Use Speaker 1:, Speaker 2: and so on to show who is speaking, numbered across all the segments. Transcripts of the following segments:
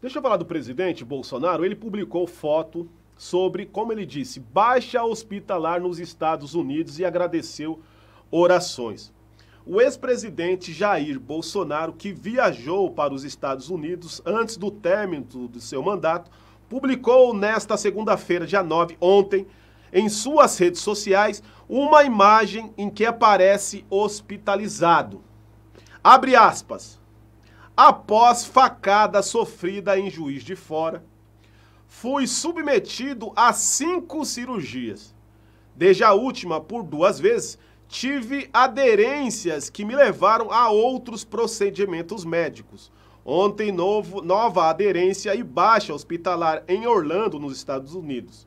Speaker 1: Deixa eu falar do presidente Bolsonaro. Ele publicou foto sobre, como ele disse, baixa hospitalar nos Estados Unidos e agradeceu orações. O ex-presidente Jair Bolsonaro, que viajou para os Estados Unidos antes do término do seu mandato, publicou nesta segunda-feira, dia 9, ontem, em suas redes sociais, uma imagem em que aparece hospitalizado. Abre aspas após facada sofrida em Juiz de Fora, fui submetido a cinco cirurgias. Desde a última, por duas vezes, tive aderências que me levaram a outros procedimentos médicos. Ontem, novo, nova aderência e baixa hospitalar em Orlando, nos Estados Unidos.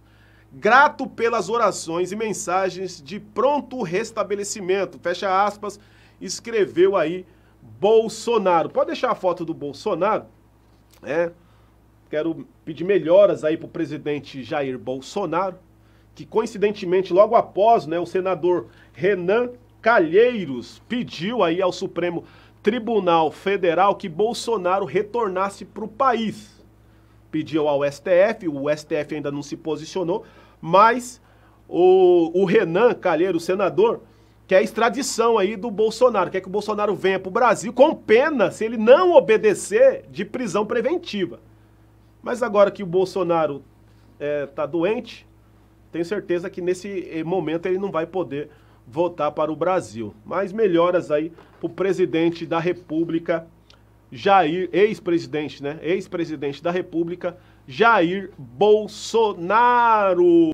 Speaker 1: Grato pelas orações e mensagens de pronto restabelecimento, fecha aspas, escreveu aí Bolsonaro. Pode deixar a foto do Bolsonaro, né? Quero pedir melhoras aí para o presidente Jair Bolsonaro, que coincidentemente logo após, né, o senador Renan Calheiros pediu aí ao Supremo Tribunal Federal que Bolsonaro retornasse para o país. Pediu ao STF, o STF ainda não se posicionou, mas o, o Renan Calheiros, senador, que é a extradição aí do Bolsonaro, quer que o Bolsonaro venha para o Brasil com pena se ele não obedecer de prisão preventiva. Mas agora que o Bolsonaro está é, tá doente, tenho certeza que nesse eh, momento ele não vai poder voltar para o Brasil. Mas melhoras aí para o presidente da República, Jair, ex-presidente, né? Ex-presidente da República, Jair Bolsonaro.